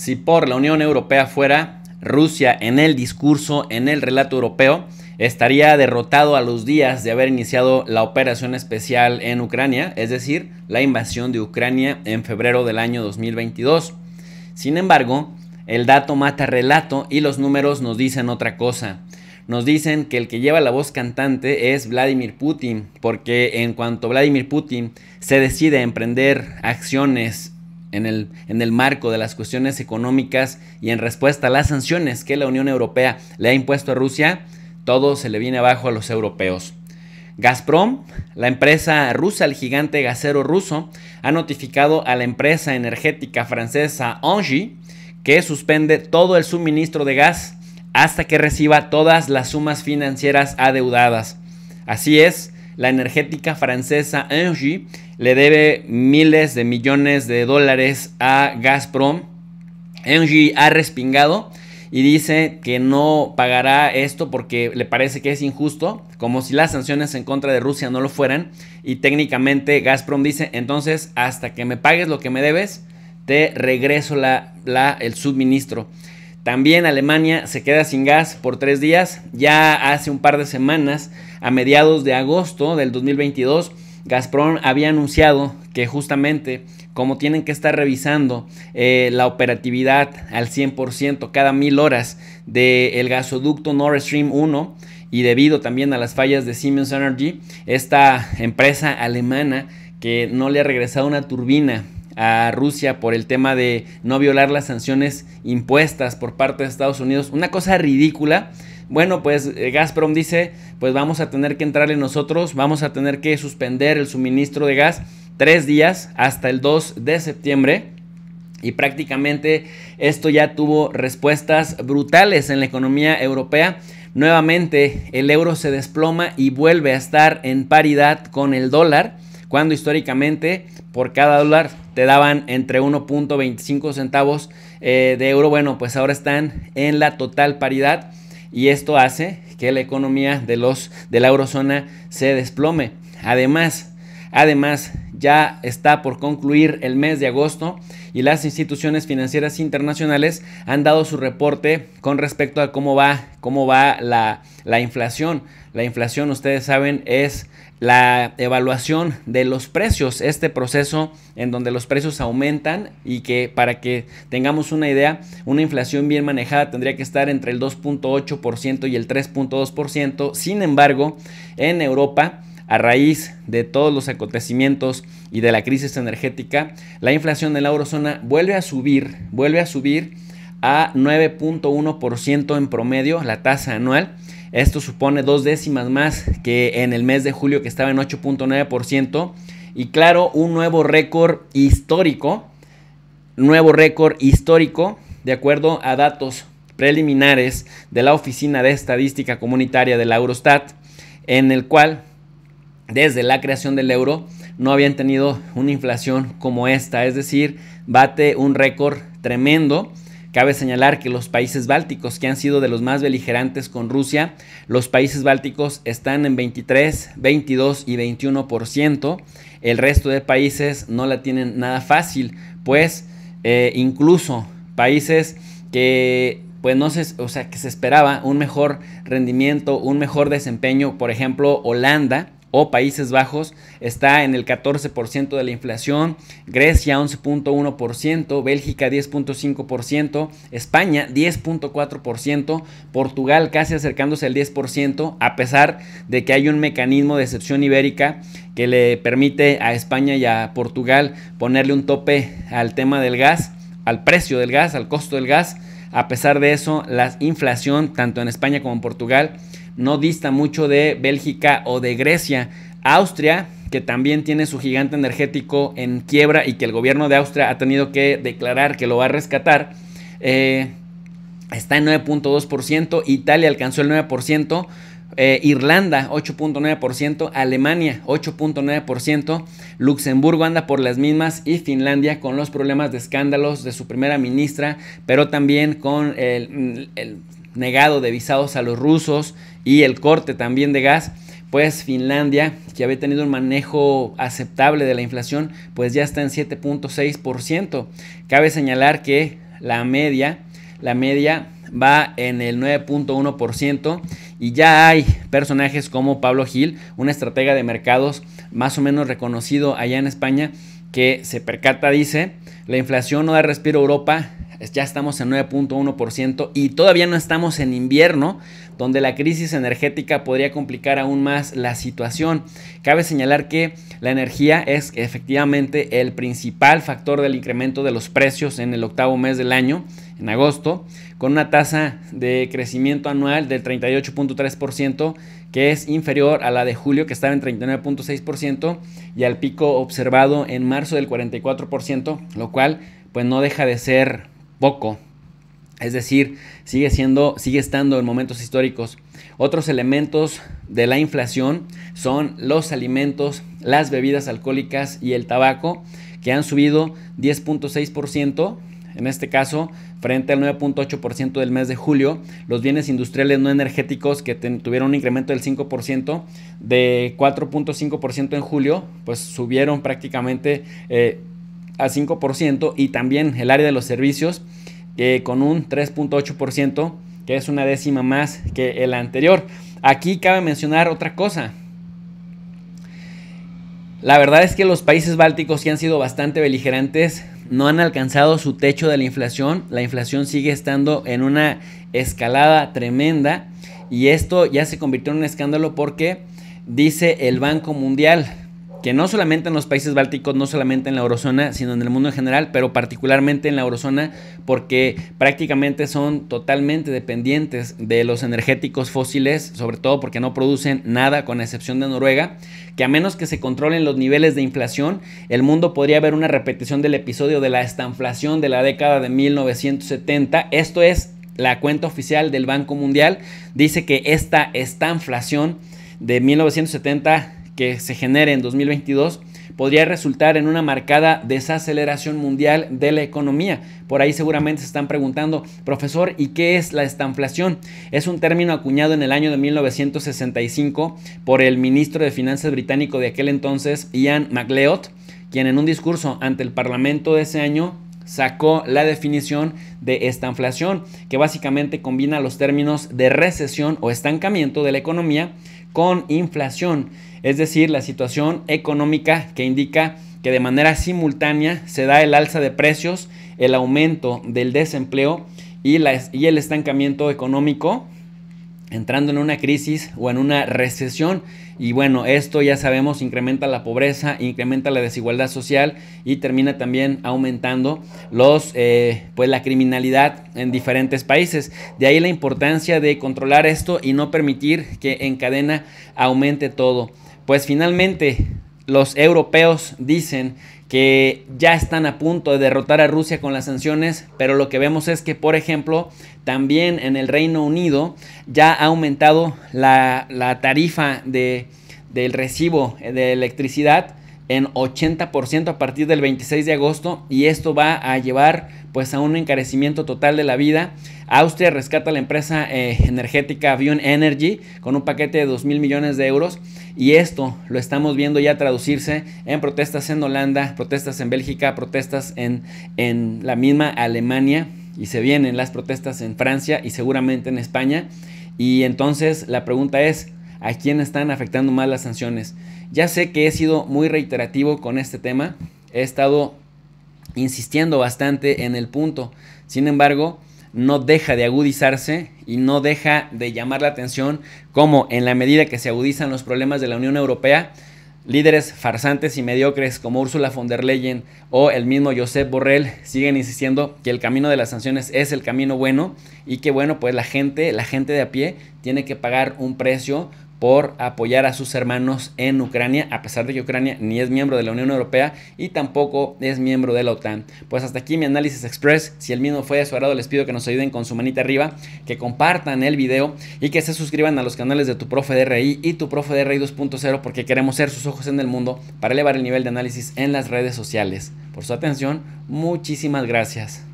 si por la Unión Europea fuera, Rusia en el discurso, en el relato europeo, estaría derrotado a los días de haber iniciado la operación especial en Ucrania, es decir, la invasión de Ucrania en febrero del año 2022. Sin embargo, el dato mata relato y los números nos dicen otra cosa. Nos dicen que el que lleva la voz cantante es Vladimir Putin, porque en cuanto Vladimir Putin se decide a emprender acciones en el, marco de las cuestiones económicas y en respuesta a las sanciones que la Unión Europea le ha impuesto a Rusia, todo se le viene abajo a los europeos. Gazprom, la empresa rusa, el gigante gasero ruso, ha notificado a la empresa energética francesa Engie que suspende todo el suministro de gas hasta que reciba todas las sumas financieras adeudadas. Así es, la energética francesa Engie le debe miles de millones de dólares a Gazprom. Engie ha respingado y dice que no pagará esto porque le parece que es injusto, como si las sanciones en contra de Rusia no lo fueran. Y técnicamente Gazprom dice, entonces hasta que me pagues lo que me debes, te regreso la, la, el suministro. También Alemania se queda sin gas por tres días. Ya hace un par de semanas, a mediados de agosto del 2022, Gazprom había anunciado que justamente como tienen que estar revisando eh, la operatividad al 100% cada mil horas del gasoducto Nord Stream 1 y debido también a las fallas de Siemens Energy, esta empresa alemana que no le ha regresado una turbina a Rusia por el tema de no violar las sanciones impuestas por parte de Estados Unidos, una cosa ridícula. Bueno, pues eh, Gazprom dice, pues vamos a tener que entrarle nosotros, vamos a tener que suspender el suministro de gas tres días hasta el 2 de septiembre. Y prácticamente esto ya tuvo respuestas brutales en la economía europea. Nuevamente el euro se desploma y vuelve a estar en paridad con el dólar cuando históricamente por cada dólar te daban entre 1.25 centavos eh, de euro. Bueno, pues ahora están en la total paridad y esto hace que la economía de, los, de la eurozona se desplome. Además, además, ya está por concluir el mes de agosto y las instituciones financieras internacionales han dado su reporte con respecto a cómo va, cómo va la, la inflación. La inflación, ustedes saben, es la evaluación de los precios, este proceso en donde los precios aumentan y que para que tengamos una idea, una inflación bien manejada tendría que estar entre el 2.8% y el 3.2%. Sin embargo, en Europa, a raíz de todos los acontecimientos y de la crisis energética, la inflación de la eurozona vuelve a subir, vuelve a subir a 9.1% en promedio la tasa anual. Esto supone dos décimas más que en el mes de julio que estaba en 8.9%. Y claro, un nuevo récord histórico. Nuevo récord histórico de acuerdo a datos preliminares de la Oficina de Estadística Comunitaria de la Eurostat, en el cual desde la creación del euro no habían tenido una inflación como esta, es decir, bate un récord tremendo Cabe señalar que los países bálticos, que han sido de los más beligerantes con Rusia, los países bálticos están en 23, 22 y 21%. El resto de países no la tienen nada fácil, pues eh, incluso países que pues no o sea, que se esperaba un mejor rendimiento, un mejor desempeño, por ejemplo, Holanda, o Países Bajos está en el 14% de la inflación, Grecia 11.1%, Bélgica 10.5%, España 10.4%, Portugal casi acercándose al 10%, a pesar de que hay un mecanismo de excepción ibérica que le permite a España y a Portugal ponerle un tope al tema del gas, al precio del gas, al costo del gas. A pesar de eso, la inflación, tanto en España como en Portugal, no dista mucho de Bélgica o de Grecia. Austria, que también tiene su gigante energético en quiebra y que el gobierno de Austria ha tenido que declarar que lo va a rescatar, eh, está en 9.2%, Italia alcanzó el 9%. Eh, Irlanda 8.9%, Alemania 8.9%, Luxemburgo anda por las mismas y Finlandia con los problemas de escándalos de su primera ministra, pero también con el negado de visados a los rusos, y el corte también de gas, pues Finlandia, que había tenido un manejo aceptable de la inflación, pues ya está en 7.6%. Cabe señalar que la media, la media va en el 9.1% y ya hay personajes como Pablo Gil, un estratega de mercados más o menos reconocido allá en España, que se percata, dice, la inflación no da respiro a Europa, ya estamos en 9.1% y todavía no estamos en invierno, donde la crisis energética podría complicar aún más la situación. Cabe señalar que la energía es efectivamente el principal factor del incremento de los precios en el octavo mes del año, en agosto, con una tasa de crecimiento anual del 38.3%, que es inferior a la de julio, que estaba en 39.6%, y al pico observado en marzo del 44%, lo cual pues no deja de ser poco. Es decir, sigue siendo, sigue estando en momentos históricos. Otros elementos de la inflación son los alimentos, las bebidas alcohólicas y el tabaco, que han subido 10.6%, en este caso, frente al 9.8% del mes de julio. Los bienes industriales no energéticos, que tuvieron un incremento del 5%, de 4.5% en julio, pues subieron prácticamente eh, a 5%, y también el área de los servicios con un 3.8%, que es una décima más que el anterior. Aquí cabe mencionar otra cosa. La verdad es que los países bálticos que han sido bastante beligerantes no han alcanzado su techo de la inflación. La inflación sigue estando en una escalada tremenda y esto ya se convirtió en un escándalo porque dice el Banco Mundial que no solamente en los países bálticos, no solamente en la eurozona, sino en el mundo en general, pero particularmente en la eurozona, porque prácticamente son totalmente dependientes de los energéticos fósiles, sobre todo porque no producen nada, con excepción de Noruega, que a menos que se controlen los niveles de inflación, el mundo podría ver una repetición del episodio de la estanflación de la década de 1970. Esto es la cuenta oficial del Banco Mundial, dice que esta estanflación de 1970 que se genere en 2022 podría resultar en una marcada desaceleración mundial de la economía. Por ahí seguramente se están preguntando, profesor, ¿y qué es la estanflación? Es un término acuñado en el año de 1965 por el ministro de Finanzas británico de aquel entonces, Ian MacLeod, quien en un discurso ante el Parlamento de ese año sacó la definición de estanflación, que básicamente combina los términos de recesión o estancamiento de la economía con inflación, es decir, la situación económica que indica que de manera simultánea se da el alza de precios, el aumento del desempleo y, y el estancamiento económico entrando en una crisis o en una recesión. Y bueno, esto ya sabemos incrementa la pobreza, incrementa la desigualdad social y termina también aumentando los, eh, pues la criminalidad en diferentes países. De ahí la importancia de controlar esto y no permitir que en cadena aumente todo. Pues finalmente los europeos dicen que ya están a punto de derrotar a Rusia con las sanciones, pero lo que vemos es que, por ejemplo, también en el Reino Unido ya ha aumentado la, tarifa del recibo de electricidad en 80% a partir del 26 de agosto y esto va a llevar pues a un encarecimiento total de la vida. Austria rescata a la empresa eh, energética Avion Energy con un paquete de 2 mil millones de euros y esto lo estamos viendo ya traducirse en protestas en Holanda, protestas en Bélgica, protestas en, en la misma Alemania y se vienen las protestas en Francia y seguramente en España y entonces la pregunta es a quién están afectando más las sanciones. Ya sé que he sido muy reiterativo con este tema, he estado insistiendo bastante en el punto. Sin embargo, no deja de agudizarse y no deja de llamar la atención como en la medida que se agudizan los problemas de la Unión Europea, líderes farsantes y mediocres como Ursula von der Leyen o el mismo Josep Borrell siguen insistiendo que el camino de las sanciones es el camino bueno y que bueno, pues la gente, la gente de a pie tiene que pagar un precio por apoyar a sus hermanos en Ucrania, a pesar de que Ucrania ni es miembro de la Unión Europea y tampoco es miembro de la OTAN. Pues hasta aquí mi análisis express. Si el mismo fue de su agrado, les pido que nos ayuden con su manita arriba, que compartan el video y que se suscriban a los canales de tu profe de RI y tu profe de rey 2.0 porque queremos ser sus ojos en el mundo para elevar el nivel de análisis en las redes sociales. Por su atención, muchísimas gracias.